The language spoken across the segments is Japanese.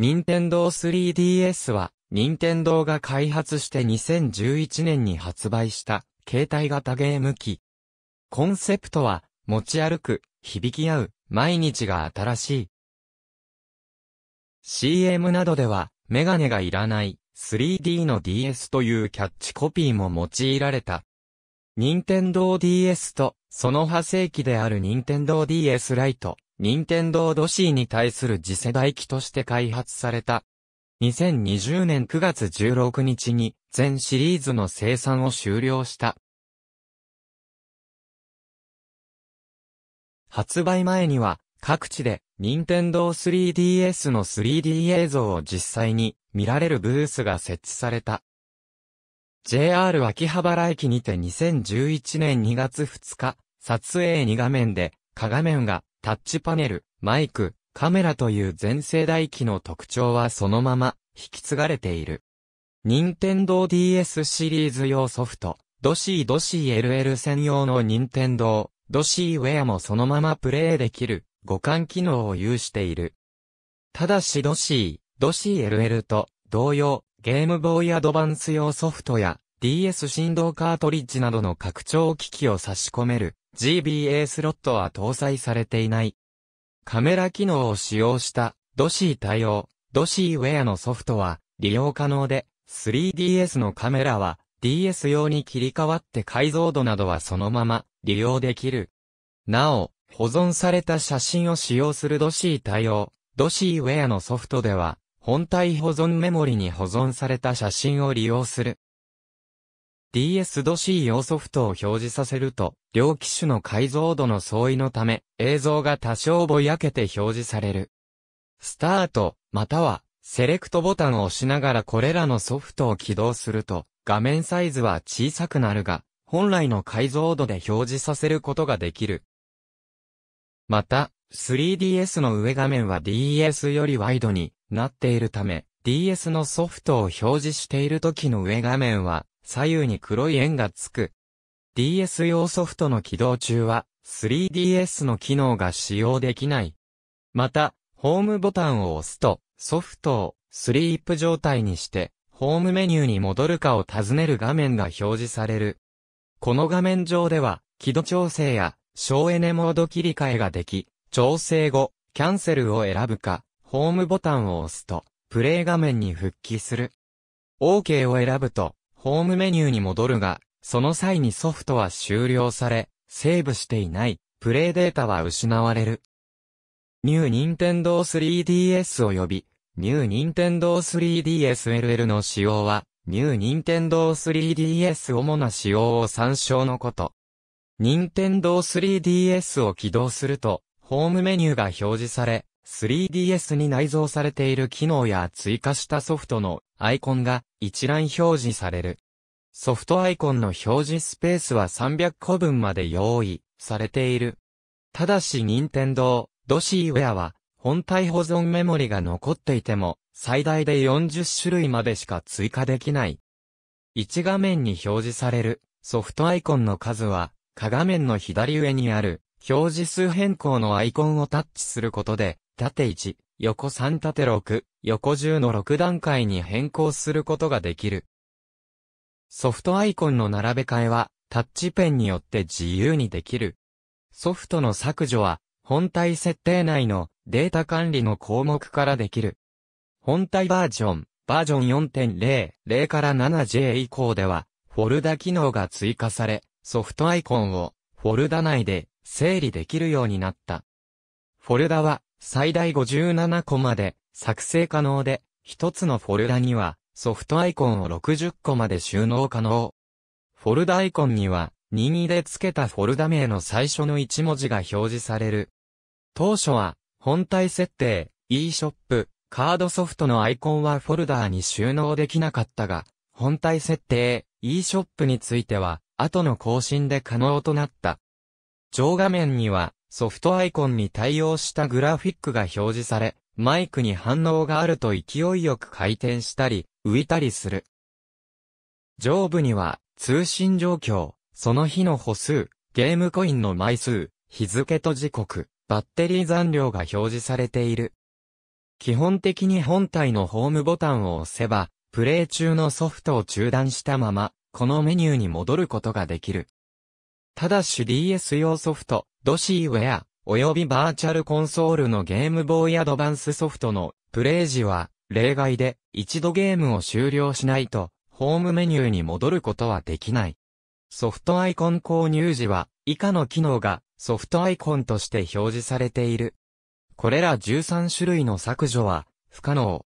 任天堂 3DS は、任天堂が開発して2011年に発売した携帯型ゲーム機。コンセプトは、持ち歩く、響き合う、毎日が新しい。CM などでは、メガネがいらない、3D の DS というキャッチコピーも用いられた。任天堂 DS と、その派生機である任天堂 DS ライト任天堂シーに対する次世代機として開発された。2020年9月16日に全シリーズの生産を終了した。発売前には各地で任天堂 3DS の 3D 映像を実際に見られるブースが設置された。JR 秋葉原駅にて2011年2月2日、撮影2画面で、加画面がタッチパネル、マイク、カメラという全世代機の特徴はそのまま引き継がれている。任天堂 DS シリーズ用ソフト、ドシードシー LL 専用の任天堂、ドシーウェアもそのままプレイできる互換機能を有している。ただしドシー、ドシー LL と同様、ゲームボーイアドバンス用ソフトや DS 振動カートリッジなどの拡張機器を差し込める GBA スロットは搭載されていない。カメラ機能を使用したドシー対応、ドシーウェアのソフトは利用可能で、3DS のカメラは DS 用に切り替わって解像度などはそのまま利用できる。なお、保存された写真を使用するドシー対応、ドシーウェアのソフトでは、本体保存メモリに保存された写真を利用する。DS-DOC 用ソフトを表示させると、両機種の解像度の相違のため、映像が多少ぼやけて表示される。スタート、または、セレクトボタンを押しながらこれらのソフトを起動すると、画面サイズは小さくなるが、本来の解像度で表示させることができる。また、3DS の上画面は DS よりワイドになっているため、DS のソフトを表示している時の上画面は左右に黒い円がつく。DS 用ソフトの起動中は 3DS の機能が使用できない。また、ホームボタンを押すとソフトをスリープ状態にしてホームメニューに戻るかを尋ねる画面が表示される。この画面上では、起動調整や省エネモード切り替えができ、調整後、キャンセルを選ぶか、ホームボタンを押すと、プレイ画面に復帰する。OK を選ぶと、ホームメニューに戻るが、その際にソフトは終了され、セーブしていない、プレイデータは失われる。ニュー・ニンテンドー 3DS 及び、ニュー・ニンテンドー 3DSLL の使用は、ニュー・ニンテンドー 3DS 主な使用を参照のこと。ニンテンドー 3DS を起動すると、ホームメニューが表示され、3DS に内蔵されている機能や追加したソフトのアイコンが一覧表示される。ソフトアイコンの表示スペースは300個分まで用意されている。ただし任天堂ドシーウェアは本体保存メモリが残っていても最大で40種類までしか追加できない。1画面に表示されるソフトアイコンの数は下画面の左上にある表示数変更のアイコンをタッチすることで縦1、横3縦6、横10の6段階に変更することができる。ソフトアイコンの並べ替えは、タッチペンによって自由にできる。ソフトの削除は、本体設定内のデータ管理の項目からできる。本体バージョン、バージョン4.0、0から 7J 以降では、フォルダ機能が追加され、ソフトアイコンをフォルダ内で整理できるようになった。フォルダは最大57個まで作成可能で、一つのフォルダにはソフトアイコンを60個まで収納可能。フォルダアイコンには、任意で付けたフォルダ名の最初の1文字が表示される。当初は、本体設定、eShop、カードソフトのアイコンはフォルダーに収納できなかったが、本体設定、eShop については、後の更新で可能となった。上画面には、ソフトアイコンに対応したグラフィックが表示され、マイクに反応があると勢いよく回転したり、浮いたりする。上部には、通信状況、その日の歩数、ゲームコインの枚数、日付と時刻、バッテリー残量が表示されている。基本的に本体のホームボタンを押せば、プレイ中のソフトを中断したまま、このメニューに戻ることができる。ただし DS 用ソフト、ドシーウェア、及びバーチャルコンソールのゲームボーイアドバンスソフトのプレイ時は例外で一度ゲームを終了しないとホームメニューに戻ることはできない。ソフトアイコン購入時は以下の機能がソフトアイコンとして表示されている。これら13種類の削除は不可能。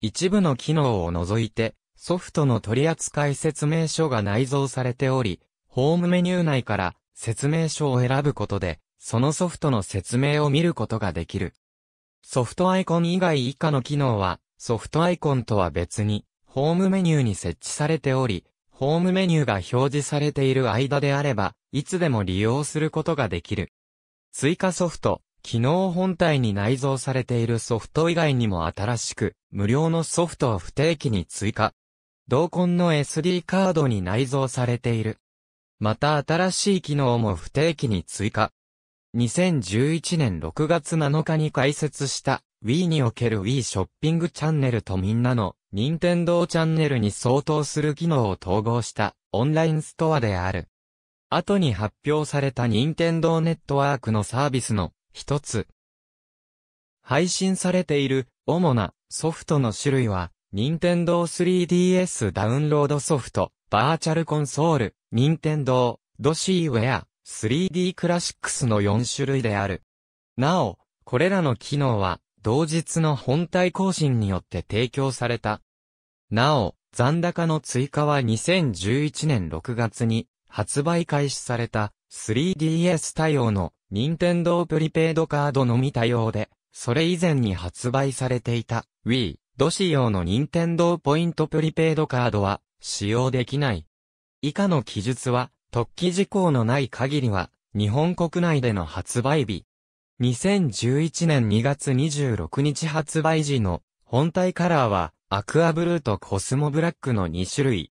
一部の機能を除いてソフトの取扱説明書が内蔵されており、ホームメニュー内から説明書を選ぶことで、そのソフトの説明を見ることができる。ソフトアイコン以外以下の機能は、ソフトアイコンとは別に、ホームメニューに設置されており、ホームメニューが表示されている間であれば、いつでも利用することができる。追加ソフト、機能本体に内蔵されているソフト以外にも新しく、無料のソフトを不定期に追加。同梱の SD カードに内蔵されているまた新しい機能も不定期に追加。2011年6月7日に開設した Wii における Wii ショッピングチャンネルとみんなの Nintendo チャンネルに相当する機能を統合したオンラインストアである。後に発表された Nintendo ネットワークのサービスの一つ。配信されている主なソフトの種類は Nintendo 3DS ダウンロードソフト、バーチャルコンソール、ニンテンドー、ドシーウェア、3D クラシックスの4種類である。なお、これらの機能は、同日の本体更新によって提供された。なお、残高の追加は2011年6月に発売開始された 3DS 対応の任天堂プリペイドカードのみ対応で、それ以前に発売されていた Wii、ド仕用の任天堂ポイントプリペイドカードは使用できない。以下の記述は、特記事項のない限りは、日本国内での発売日。2011年2月26日発売時の本体カラーは、アクアブルーとコスモブラックの2種類。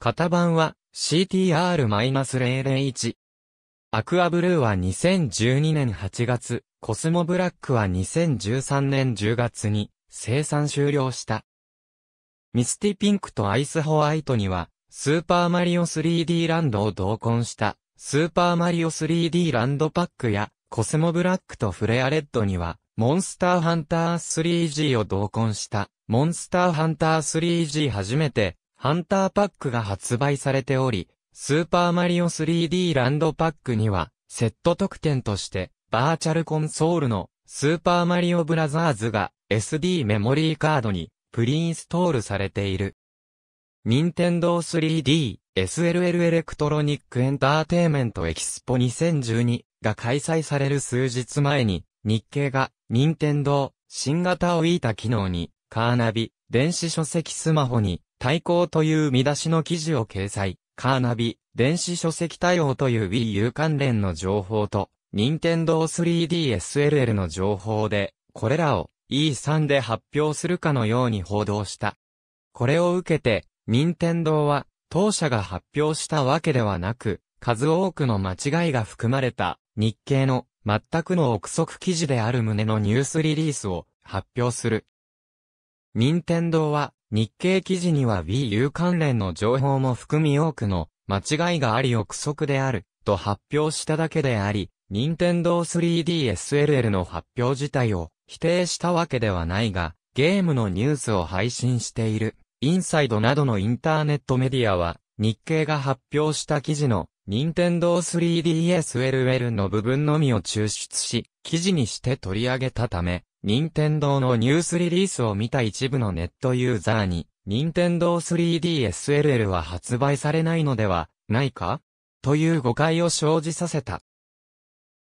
型番は CTR-001。アクアブルーは2012年8月、コスモブラックは2013年10月に生産終了した。ミスティピンクとアイスホワイトには、スーパーマリオ 3D ランドを同梱した、スーパーマリオ 3D ランドパックや、コスモブラックとフレアレッドには、モンスターハンター 3G を同梱した、モンスターハンター 3G 初めて、ハンターパックが発売されており、スーパーマリオ 3D ランドパックには、セット特典として、バーチャルコンソールの、スーパーマリオブラザーズが、SD メモリーカードに、プリインストールされている。Nintendo 3D SLL エレクトロニックエンターテイメントエキスポ2012が開催される数日前に、日経が Nintendo 新型を i いた機能に、カーナビ、電子書籍スマホに対抗という見出しの記事を掲載。カーナビ、電子書籍対応という Wii U 関連の情報と、Nintendo 3DSLL の情報で、これらを E3 で発表するかのように報道した。これを受けて、任天堂は、当社が発表したわけではなく、数多くの間違いが含まれた、日経の、全くの憶測記事である旨のニュースリリースを発表する。任天堂は、日経記事には Wii U 関連の情報も含み多くの間違いがあり憶測であると発表しただけであり、任天堂 3DSLL の発表自体を否定したわけではないが、ゲームのニュースを配信している、インサイドなどのインターネットメディアは、日経が発表した記事の、任天堂 3DSLL の部分のみを抽出し、記事にして取り上げたため、任天堂のニュースリリースを見た一部のネットユーザーに、任天堂 3DSLL は発売されないのではないかという誤解を生じさせた。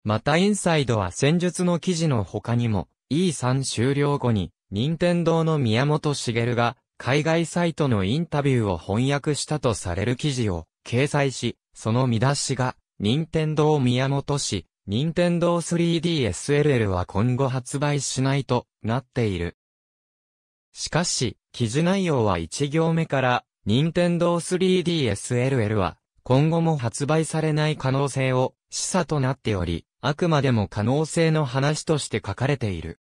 またインサイドは戦術の記事の他にも、E3 終了後に、任天堂の宮本茂が、海外サイトのインタビューを翻訳したとされる記事を掲載し、その見出しが、任天堂宮本氏、任天堂 3DSLL は今後発売しないとなっている。しかし、記事内容は1行目から、任天堂 3DSLL は今後も発売されない可能性を示唆となっており、あくまでも可能性の話として書かれている。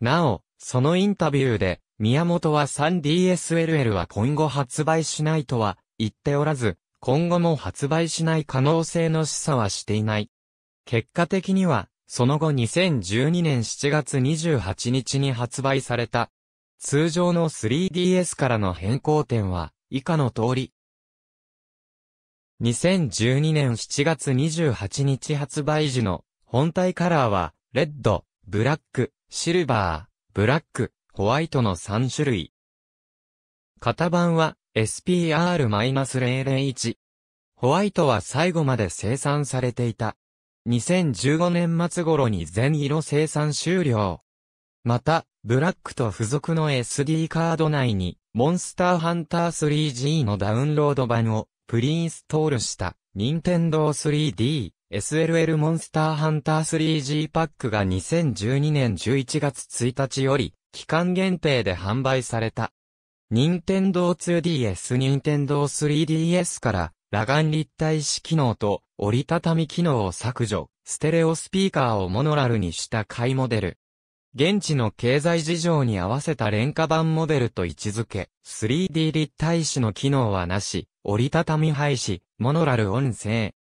なお、そのインタビューで、宮本は 3DSLL は今後発売しないとは言っておらず、今後も発売しない可能性の示唆はしていない。結果的には、その後2012年7月28日に発売された。通常の 3DS からの変更点は、以下の通り。2012年7月28日発売時の本体カラーは、レッド、ブラック、シルバー、ブラック、ホワイトの3種類。型番は SPR-001。ホワイトは最後まで生産されていた。2015年末頃に全色生産終了。また、ブラックと付属の SD カード内に、モンスターハンター 3G のダウンロード版をプリインストールした、Nintendo 3D。SLL モンスターハンター 3G パックが2012年11月1日より、期間限定で販売された。任天堂 2DS 任天堂 3DS から、裸眼立体視機能と折りたたみ機能を削除、ステレオスピーカーをモノラルにした買いモデル。現地の経済事情に合わせた廉価版モデルと位置づけ、3D 立体紙の機能はなし、折りたたみ廃止、モノラル音声、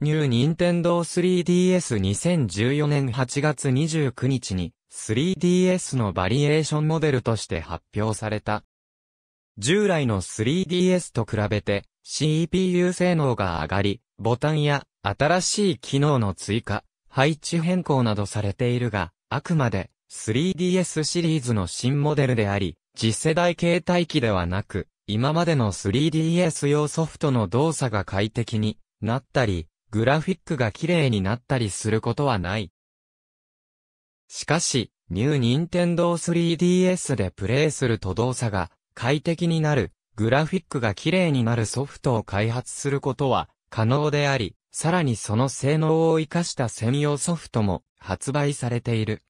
ニュー・ニンテンドー 3DS2014 年8月29日に 3DS のバリエーションモデルとして発表された。従来の 3DS と比べて CPU 性能が上がり、ボタンや新しい機能の追加、配置変更などされているが、あくまで 3DS シリーズの新モデルであり、次世代携帯機ではなく、今までの 3DS 用ソフトの動作が快適になったり、グラフィックが綺麗になったりすることはない。しかし、ニュー・ニンテンドー 3DS でプレイすると動作が快適になる、グラフィックが綺麗になるソフトを開発することは可能であり、さらにその性能を活かした専用ソフトも発売されている。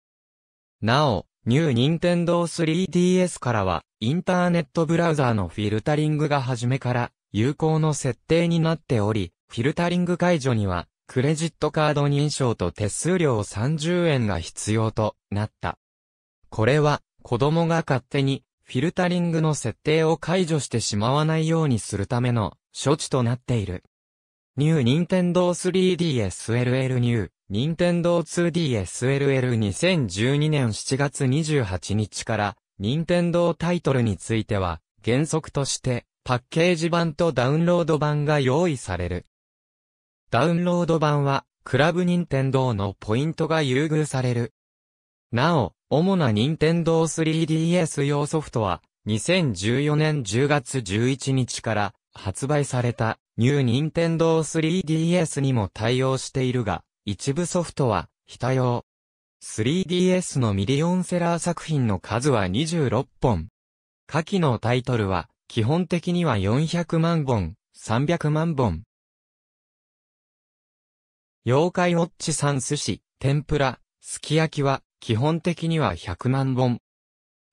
なお、ニュー・ニンテンドー 3DS からは、インターネットブラウザーのフィルタリングが初めから有効の設定になっており、フィルタリング解除には、クレジットカード認証と手数料30円が必要となった。これは、子供が勝手に、フィルタリングの設定を解除してしまわないようにするための処置となっている。ニュー・ニンテンドー 3DSLL ニュー、ニンテンドー 2DSLL2012 年7月28日から、ニンテンドータイトルについては、原則として、パッケージ版とダウンロード版が用意される。ダウンロード版は、クラブ任天堂のポイントが優遇される。なお、主な任天堂 3DS 用ソフトは、2014年10月11日から発売されたニュー任天堂 3DS にも対応しているが、一部ソフトは非対応。3DS のミリオンセラー作品の数は26本。下記のタイトルは、基本的には400万本、300万本、妖怪ウォッチん寿司、天ぷら、すき焼きは、基本的には100万本。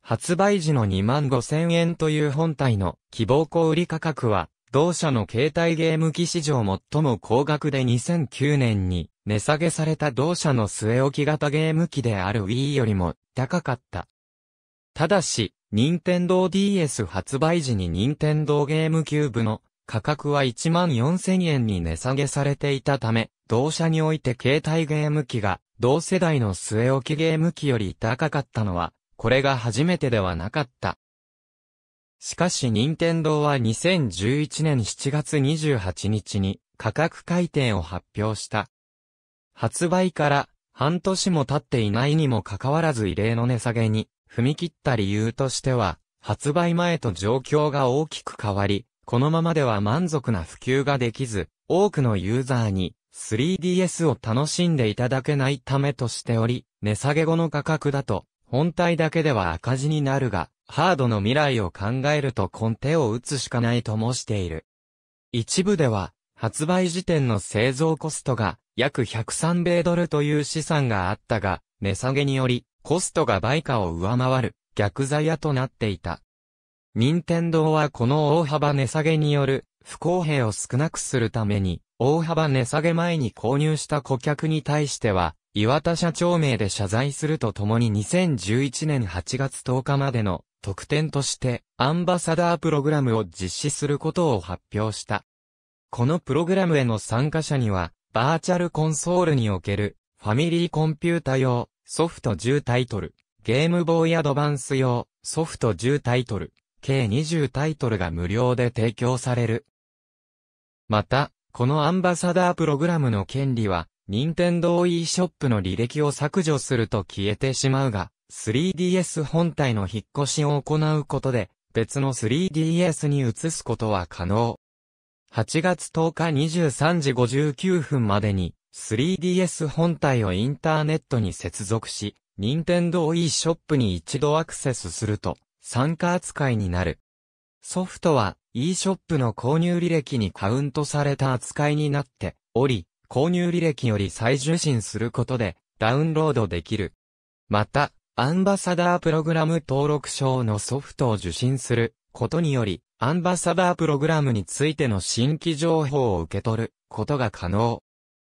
発売時の2万5千円という本体の希望小売価格は、同社の携帯ゲーム機史上最も高額で2009年に値下げされた同社の据え置き型ゲーム機である Wii よりも高かった。ただし、任天堂 DS 発売時に任天堂ゲームキューブの価格は1万4000円に値下げされていたため、同社において携帯ゲーム機が同世代の据え置きゲーム機より高かったのは、これが初めてではなかった。しかし任天堂は2011年7月28日に価格改定を発表した。発売から半年も経っていないにもかかわらず異例の値下げに踏み切った理由としては、発売前と状況が大きく変わり、このままでは満足な普及ができず、多くのユーザーに 3DS を楽しんでいただけないためとしており、値下げ後の価格だと、本体だけでは赤字になるが、ハードの未来を考えると根底を打つしかないと申している。一部では、発売時点の製造コストが約103米ドルという資産があったが、値下げにより、コストが売価を上回る逆ザヤとなっていた。任天堂はこの大幅値下げによる不公平を少なくするために、大幅値下げ前に購入した顧客に対しては、岩田社長名で謝罪するとともに2011年8月10日までの特典としてアンバサダープログラムを実施することを発表した。このプログラムへの参加者には、バーチャルコンソールにおけるファミリーコンピュータ用ソフト10タイトル、ゲームボーイアドバンス用ソフト10タイトル、計20タイトルが無料で提供される。また、このアンバサダープログラムの権利は、任天堂 e ショップの履歴を削除すると消えてしまうが、3DS 本体の引っ越しを行うことで、別の 3DS に移すことは可能。8月10日23時59分までに、3DS 本体をインターネットに接続し、任天堂 e ショップに一度アクセスすると、参加扱いになる。ソフトは e ショップの購入履歴にカウントされた扱いになっており、購入履歴より再受信することでダウンロードできる。また、アンバサダープログラム登録証のソフトを受信することにより、アンバサダープログラムについての新規情報を受け取ることが可能。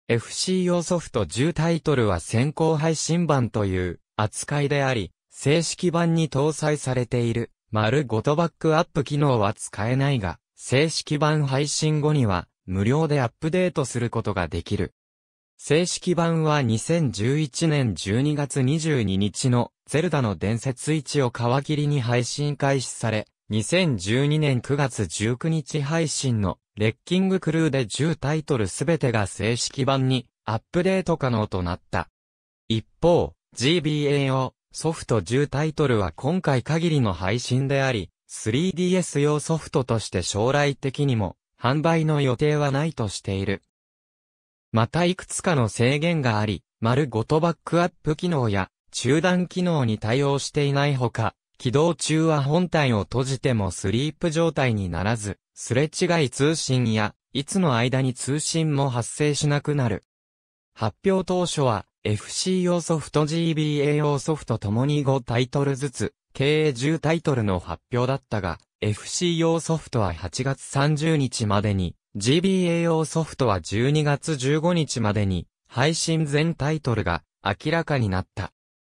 FC 用ソフト10タイトルは先行配信版という扱いであり、正式版に搭載されている、丸ごとバックアップ機能は使えないが、正式版配信後には、無料でアップデートすることができる。正式版は2011年12月22日のゼルダの伝説一を皮切りに配信開始され、2012年9月19日配信のレッキングクルーで10タイトルすべてが正式版にアップデート可能となった。一方、GBAO ソフト10タイトルは今回限りの配信であり、3DS 用ソフトとして将来的にも販売の予定はないとしている。またいくつかの制限があり、丸ごとバックアップ機能や中断機能に対応していないほか、起動中は本体を閉じてもスリープ状態にならず、すれ違い通信や、いつの間に通信も発生しなくなる。発表当初は、FC 用ソフト GBA 用ソフトともに5タイトルずつ、計10タイトルの発表だったが、FC 用ソフトは8月30日までに、GBA 用ソフトは12月15日までに、配信全タイトルが明らかになった。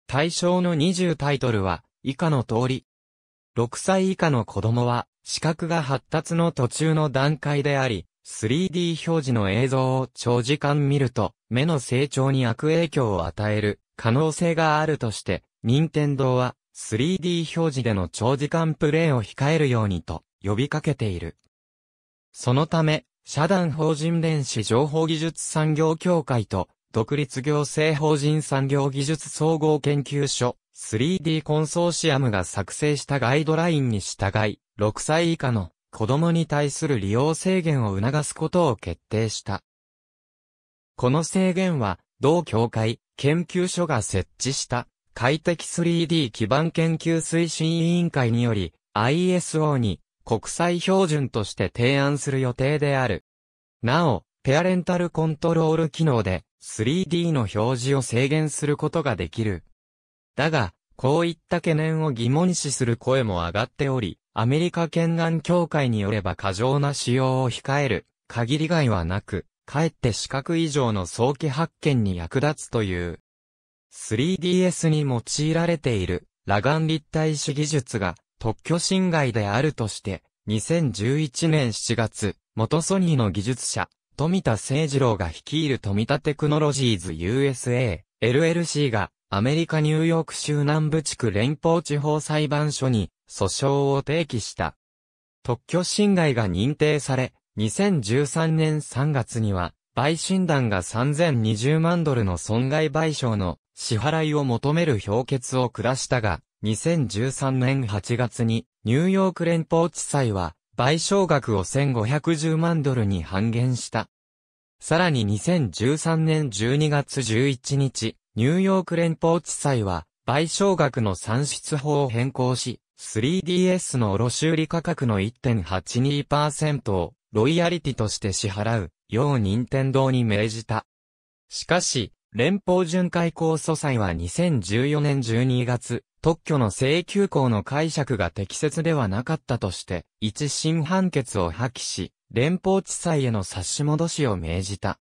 対象の20タイトルは、以下の通り。6歳以下の子供は、視覚が発達の途中の段階であり、3D 表示の映像を長時間見ると、目の成長に悪影響を与える可能性があるとして、任天堂は 3D 表示での長時間プレイを控えるようにと呼びかけている。そのため、社団法人電子情報技術産業協会と独立行政法人産業技術総合研究所 3D コンソーシアムが作成したガイドラインに従い、6歳以下の子供に対する利用制限を促すことを決定した。この制限は、同協会研究所が設置した快適 3D 基盤研究推進委員会により ISO に国際標準として提案する予定である。なお、ペアレンタルコントロール機能で 3D の表示を制限することができる。だが、こういった懸念を疑問視する声も上がっており、アメリカ県岸協会によれば過剰な使用を控える限り外はなく、かえって視覚以上の早期発見に役立つという。3DS に用いられている裸眼立体視技術が特許侵害であるとして、2011年7月、元ソニーの技術者、富田誠二郎が率いる富田テクノロジーズ USA、LLC がアメリカニューヨーク州南部地区連邦地方裁判所に訴訟を提起した。特許侵害が認定され、2013年3月には、陪審団が3020万ドルの損害賠償の支払いを求める評決を下したが、2013年8月にニューヨーク連邦地裁は賠償額を1510万ドルに半減した。さらに2013年12月11日、ニューヨーク連邦地裁は賠償額の算出法を変更し、3DS の卸売価格の1.82%をロイヤリティとして支払うよう任天堂に命じた。しかし、連邦巡回公訴裁は2014年12月、特許の請求項の解釈が適切ではなかったとして、一審判決を破棄し、連邦地裁への差し戻しを命じた。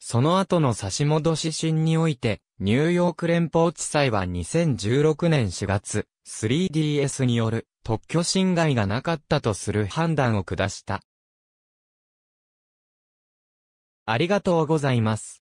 その後の差し戻し審において、ニューヨーク連邦地裁は2016年4月、3DS による特許侵害がなかったとする判断を下した。ありがとうございます。